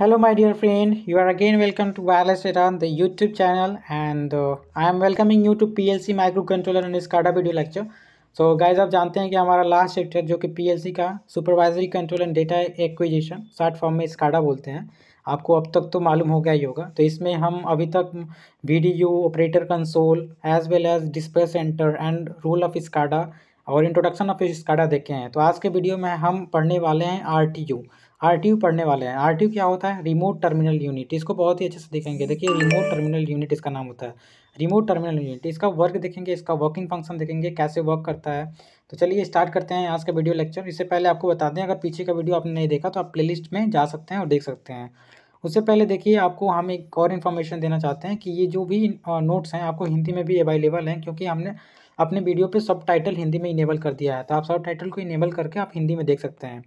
hello my dear friend you are again welcome to wireless data on the youtube channel and uh, i am welcoming you micro plc and SCADA video lecture lecture so आप जानते हैं कि हमारा last chapter जो कि PLC का supervisory control and data acquisition short form में SCADA बोलते हैं आपको अब तक तो मालूम हो गया ही होगा तो इसमें हम अभी तक D U operator console as well as display centre and rule of SCADA और इंट्रोडक्शन ऑफ स्काडा देखे हैं तो आज के वीडियो में हम पढ़ने वाले हैं आर टी यू आर पढ़ने वाले हैं आर क्या होता है रिमोट टर्मिनल यूनिट इसको बहुत ही अच्छे से देखेंगे देखिए रिमोट टर्मिनल यूनिट इसका नाम होता है रिमोट टर्मिनल यूनिट इसका वर्क देखेंगे इसका वर्किंग फंक्शन देखेंगे कैसे वर्क करता है तो चलिए स्टार्ट करते हैं आज का वीडियो लेक्चर इससे पहले आपको बता दें अगर पीछे का वीडियो आपने नहीं देखा तो आप लिस्ट में जा सकते हैं और देख सकते हैं उससे पहले देखिए आपको हम एक और इन्फॉर्मेशन देना चाहते हैं कि ये जो भी नोट्स हैं आपको हिंदी में भी अवेलेबल हैं क्योंकि हमने अपने वीडियो पे सब टाइटल हिंदी में इनेबल कर दिया है तो आप सब टाइटल को इनेबल करके आप हिंदी में देख सकते हैं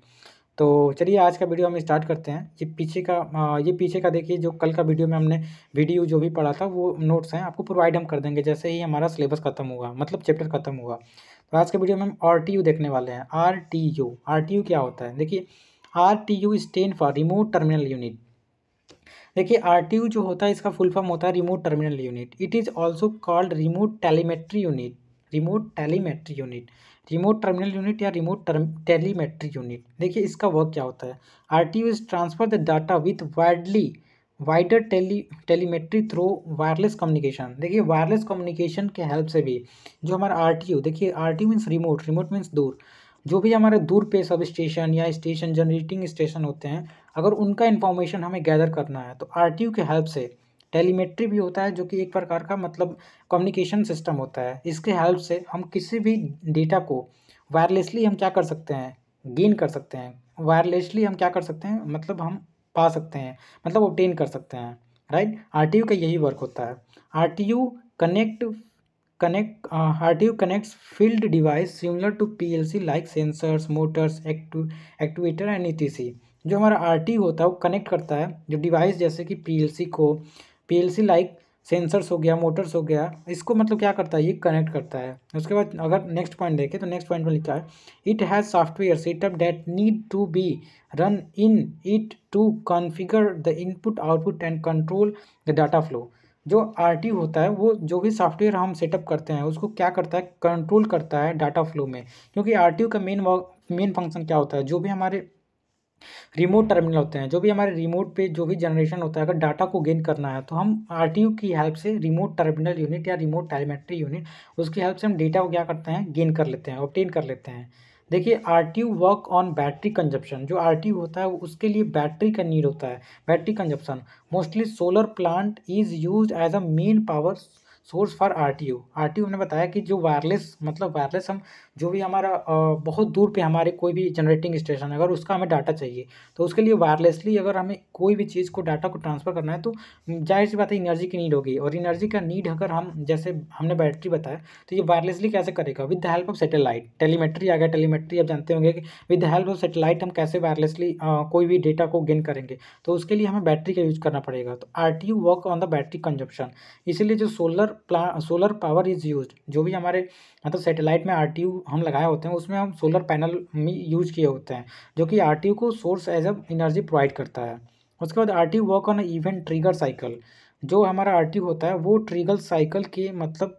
तो चलिए आज का वीडियो हम स्टार्ट करते हैं ये पीछे का ये पीछे का देखिए जो कल का वीडियो में हमने वीडियो जो भी पढ़ा था वो नोट्स हैं आपको प्रोवाइड हम कर देंगे जैसे ही हमारा सिलेबस खत्म हुआ मतलब चैप्टर खत्म हुआ तो आज के वीडियो में हम आर देखने वाले हैं आर टी क्या होता है देखिए R T U stand for remote terminal unit देखिए आर जो होता है इसका फुल फॉर्म होता है remote terminal unit it is also called remote telemetry unit remote telemetry unit remote terminal unit या रिमोट टेलीमेट्री यूनिट देखिए इसका वर्क क्या होता है R T U is transfer the data with widely wider tele telemetry through wireless communication देखिए wireless communication के help से भी जो हमारा आर टी यू देखिए R T means remote remote means दूर जो भी हमारे दूर पे सब स्टेशन या स्टेशन जनरेटिंग स्टेशन होते हैं अगर उनका इन्फॉर्मेशन हमें गैदर करना है तो आर टी यू के हेल्प से टेलीमेट्री भी होता है जो कि एक प्रकार का मतलब कम्युनिकेशन सिस्टम होता है इसके हेल्प से हम किसी भी डेटा को वायरलेसली हम क्या कर सकते हैं गेन कर सकते हैं वायरलेसली हम क्या कर सकते हैं मतलब हम पा सकते हैं मतलब ऑप्टेन कर सकते हैं राइट आर का यही वर्क होता है R connect connect R T U connects field device similar to P L C like sensors motors एक्टू activator and E T C जो हमारा आर टी होता है वो कनेक्ट करता है जो डिवाइस जैसे कि पी एल सी को पी लाइक सेंसर्स हो गया मोटर्स हो गया इसको मतलब क्या करता है ये कनेक्ट करता है उसके बाद अगर नेक्स्ट पॉइंट देखें तो नेक्स्ट पॉइंट में लिखा है it has software setup that need to be run in it to configure the input output and control the data flow जो आर होता है वो जो भी सॉफ्टवेयर हम सेटअप करते हैं उसको क्या करता है कंट्रोल करता है डाटा फ्लो में क्योंकि आर का मेन मेन फंक्शन क्या होता है जो भी हमारे रिमोट टर्मिनल होते हैं जो भी हमारे रिमोट पे जो भी जनरेशन होता है अगर डाटा को गेन करना है तो हम आर की हेल्प से रिमोट टर्मिनल यूनिट या रिमोट टेलीमेट्री यूनिट उसकी हेल्प से हम डेटा को क्या करते हैं गेन कर लेते हैं ऑप्टेन कर लेते हैं देखिए R work on battery consumption जो आर होता है उसके लिए बैटरी का नीड होता है battery consumption mostly solar plant is use as a main power source for R T U R T O ने बताया कि जो वायरलेस मतलब वायरलेस हम जो भी हमारा बहुत दूर पे हमारे कोई भी जनरेटिंग स्टेशन है अगर उसका हमें डाटा चाहिए तो उसके लिए वायरलेसली अगर हमें कोई भी चीज़ को डाटा को ट्रांसफ़र करना है तो जाहिर सी बात है इनर्जी की नीड होगी और इनर्जी का नीड अगर हम जैसे हमने बैटरी बताया तो ये वायरलेसली कैसे करेगा with the help of satellite telemetry आ गया टेलीमेट्री आप जानते होंगे कि with the help of satellite हम कैसे वायरलेसली कोई भी डेटा को गेन करेंगे तो उसके लिए हमें बैटरी का यूज करना पड़ेगा तो R T U work on the battery consumption इसीलिए जो सोलर प्ला सोलर पावर इज़ यूज जो भी हमारे मतलब सेटेलाइट में आर हम लगाए होते हैं उसमें हम सोलर पैनल यूज किए होते हैं जो कि आर को source as a energy provide करता है उसके बाद R work on event trigger cycle जो हमारा आर होता है वो ट्रिगर साइकिल के मतलब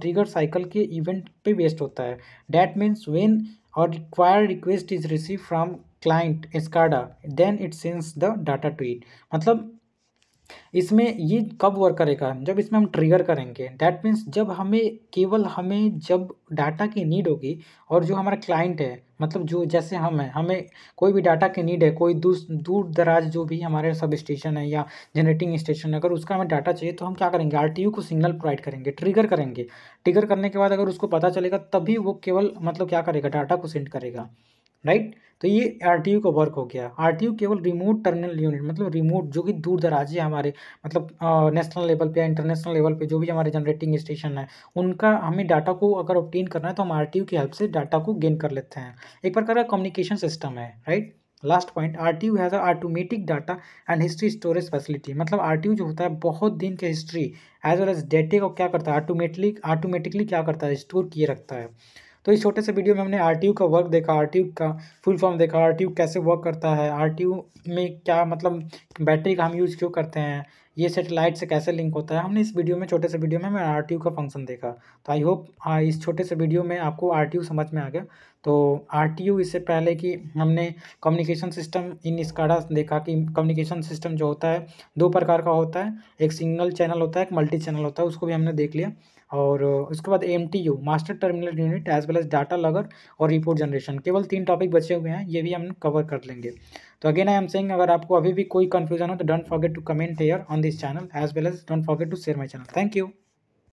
ट्रिगर साइकिल के इवेंट पे बेस्ड होता है डैट मीन्स वेन और require request is receive from client SCADA then it sense the data ट्वीट मतलब इसमें ये कब वर्क करेगा जब इसमें हम ट्रिगर करेंगे दैट मीन्स जब हमें केवल हमें जब डाटा की नीड होगी और जो हमारा क्लाइंट है मतलब जो जैसे हम हैं हमें कोई भी डाटा की नीड है कोई दूर दूर दराज जो भी हमारे सब स्टेशन है या जनरेटिंग स्टेशन है अगर उसका हमें डाटा चाहिए तो हम क्या करेंगे आर को सिग्नल प्रोवाइड करेंगे ट्रिगर करेंगे ट्रिगर करने के बाद अगर उसको पता चलेगा तभी वो केवल मतलब क्या करेगा डाटा को सेंड करेगा राइट तो ये आर का वर्क हो गया आर केवल रिमोट टर्मिनल यूनिट मतलब रिमोट जो कि दूर दराज है हमारे मतलब नेशनल लेवल पे या इंटरनेशनल लेवल पे जो भी हमारे जनरेटिंग स्टेशन है उनका हमें डाटा को अगर ऑप्टेन करना है तो हम आर की हेल्प से डाटा को गेन कर लेते हैं एक प्रकार का कम्युनिकेशन सिस्टम है right last point R T U has automatic data and history storage facility मतलब आर टी यू जो होता है बहुत दिन के हिस्ट्री एज वेल एज डेटे को क्या करता है ऑटोमेटली ऑटोमेटिकली क्या करता है स्टोर किए रखता है तो इस छोटे से वीडियो में हमने आर का वर्क देखा आर का फुल फॉर्म देखा आर कैसे वर्क करता है आर में क्या मतलब बैटरी का हम यूज़ क्यों करते हैं ये सेटेलाइट से कैसे लिंक होता है हमने इस वीडियो में छोटे से वीडियो में हमें आर का फंक्शन देखा तो आई होप इस छोटे से वीडियो में आपको आर समझ में आ गया तो आर इससे पहले कि हमने कम्युनिकेशन सिस्टम इन स्काडा देखा कि कम्युनिकेशन सिस्टम जो होता है दो प्रकार का होता है एक सिंगल चैनल होता है एक मल्टी चैनल होता है उसको भी हमने देख लिया और उसके बाद M T U master terminal unit as well as data logger और रिपोर्ट जनरेशन केवल तीन टॉपिक बचे हुए हैं ये भी हम कवर कर लेंगे तो अगेन आई एम सेइंग अगर आपको अभी भी कोई कन्फ्यूजन हो तो don't forget to comment here on this channel as well as don't forget to share my channel thank you